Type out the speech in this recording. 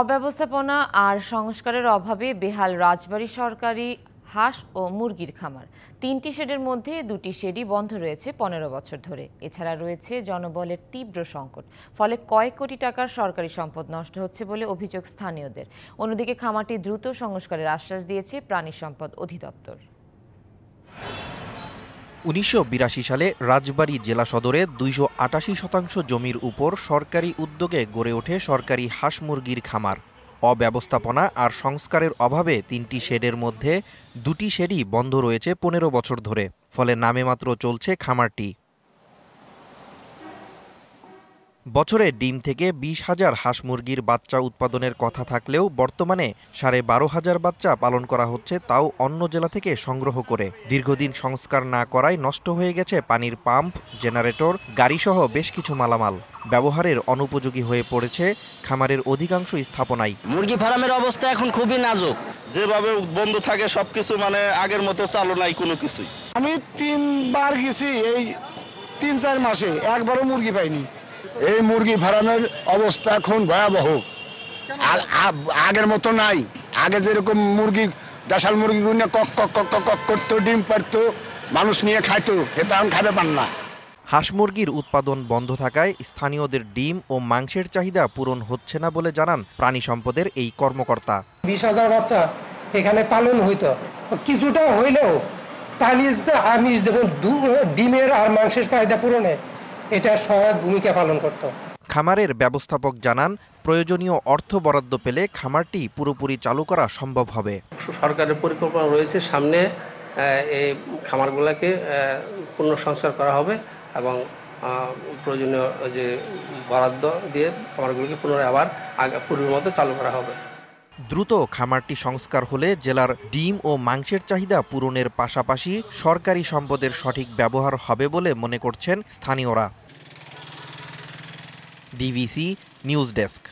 অব্যবস্থাপনা আর সংস্কারের অভাবে বেহাল রাজবাড়ী সরকারি হাঁস ও মুরগির খামার তিনটি শেডের মধ্যে দুটি শেডই বন্ধ রয়েছে পনেরো বছর ধরে এছাড়া রয়েছে জনবলের তীব্র সংকট ফলে কয়েক কোটি টাকার সরকারি সম্পদ নষ্ট হচ্ছে বলে অভিযোগ স্থানীয়দের অন্যদিকে খামারটি দ্রুত সংস্কারের আশ্বাস দিয়েছে প্রাণী সম্পদ অধিদপ্তর উনিশশো সালে রাজবাড়ী জেলা সদরে দুইশো শতাংশ জমির উপর সরকারি উদ্যোগে গড়ে ওঠে সরকারি হাঁস মুরগির খামার অব্যবস্থাপনা আর সংস্কারের অভাবে তিনটি শেডের মধ্যে দুটি শেডই বন্ধ রয়েছে পনেরো বছর ধরে ফলে নামে মাত্র চলছে খামারটি বছরে ডিম থেকে বিশ হাজার হাঁস মুরগির বাচ্চা উৎপাদনের কথা থাকলেও বর্তমানে সাড়ে বারো হাজার বাচ্চা পালন করা হচ্ছে তাও অন্য জেলা থেকে সংগ্রহ করে দীর্ঘদিন সংস্কার না করায় নষ্ট হয়ে গেছে পানির পাম্প জেনারেটর গাড়িসহ বেশ কিছু মালামাল ব্যবহারের অনুপযোগী হয়ে পড়েছে খামারের অধিকাংশ স্থাপনায় মুরগি ফার্মের অবস্থা এখন খুবই নাজুক যেভাবে বন্ধ থাকে সবকিছু মানে আগের মতো চালু নাই কোনো কিছুই আমি তিনবার গেছি এই তিন চার মাসে একবারও মুরগি পাইনি এই মুরগি ফার্মের অবস্থা এখন ভয়াবহ আগের মতো নাই আগে যেরকম মুরগি দেশাল মুরগিগুলো কক কক কক কক করতো ডিম পারতো মানুষ নিয়ে খাইতো এটা এখন খাবে পান না হাঁস মুরগির উৎপাদন বন্ধ থাকায় স্থানীয়দের ডিম ও মাংসের চাহিদা পূরণ হচ্ছে না বলে জানান প্রাণী সম্পদের এই কর্মকর্তা বিশ হাজার বাচ্চা এখানে পালন হইতো কিছুটা হইলেও প্রাণীজ আমিষ যেমন ডিমের আর মাংসের চাহিদা পূরণে এটা সহায়ক ভূমিকা পালন করত খামারের ব্যবস্থাপক জানান প্রয়োজনীয় অর্থ বরাদ্দ পেলে খামারটি পুরোপুরি চালু করা সম্ভব হবে সরকারের পরিকল্পনা রয়েছে সামনে এই খামারগুলোকে পুনঃসংস্কার করা হবে এবং প্রয়োজনীয় যে বরাদ্দ দিয়ে খামারগুলোকে পুনরায় আবার আগে পূর্বের মতো চালু করা হবে দ্রুত খামারটি সংস্কার হলে জেলার ডিম ও মাংসের চাহিদা পূরণের পাশাপাশি সরকারি সম্পদের সঠিক ব্যবহার হবে বলে মনে করছেন স্থানীয়রা ডিভিসি নিউজ ডেস্ক